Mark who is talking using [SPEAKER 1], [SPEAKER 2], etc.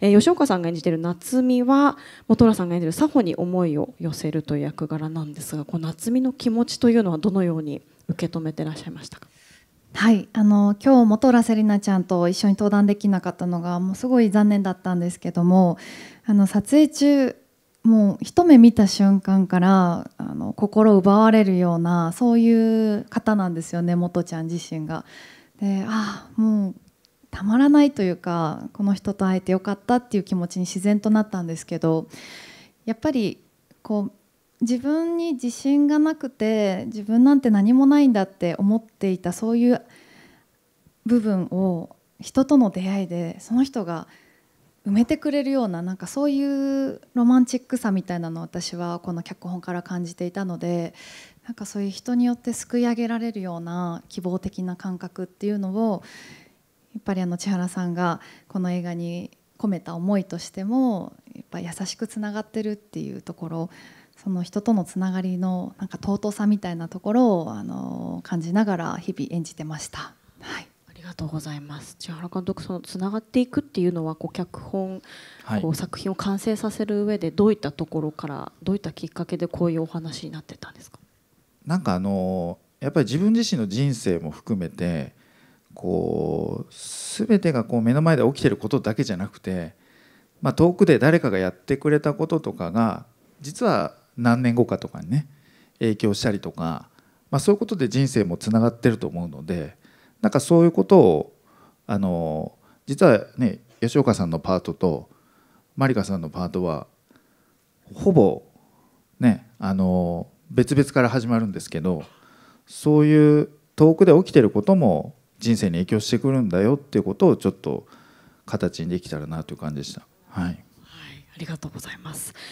[SPEAKER 1] えー、吉岡さんが演じている夏美は本浦さんが演じる佐穂に思いを寄せるという役柄なんですがこう夏美の気持ちというのはどのように受け止めてらっしゃいましたか
[SPEAKER 2] はいあの今日本浦セリナちゃんと一緒に登壇できなかったのがもうすごい残念だったんですけどもあの撮影中もう一目見た瞬間からあの心奪われるようなそういう方なんですよね元ちゃん自身が。でああもうたまらないというかこの人と会えてよかったっていう気持ちに自然となったんですけどやっぱりこう自分に自信がなくて自分なんて何もないんだって思っていたそういう部分を人との出会いでその人が埋めてくれるようななんかそういうロマンチックさみたいなのを私はこの脚本から感じていたのでなんかそういう人によってすくい上げられるような希望的な感覚っていうのをやっぱりあの千原さんがこの映画に込めた思いとしてもやっぱ優しくつながってるっていうところその人とのつながりのなんか尊さみたいなところをあの感じながら日々演じてました。はいありがとうございます千原監督そのつながっていくっていうのはこう脚
[SPEAKER 1] 本、はい、こう作品を完成させる上でどういったところからどういったきっかけでこういうお話になってたんですか
[SPEAKER 3] なんかあのやっぱり自分自身の人生も含めてこう全てがこう目の前で起きてることだけじゃなくて、まあ、遠くで誰かがやってくれたこととかが実は何年後かとかにね影響したりとか、まあ、そういうことで人生もつながってると思うのでなんかそういうことをあの実はね吉岡さんのパートとまりかさんのパートはほぼねあの別々から始まるんですけどそういう遠くで起きてることも人生に影響してくるんだよっていうことをちょっと形にできたらなという感じでした。はい、はい、ありがとうございます。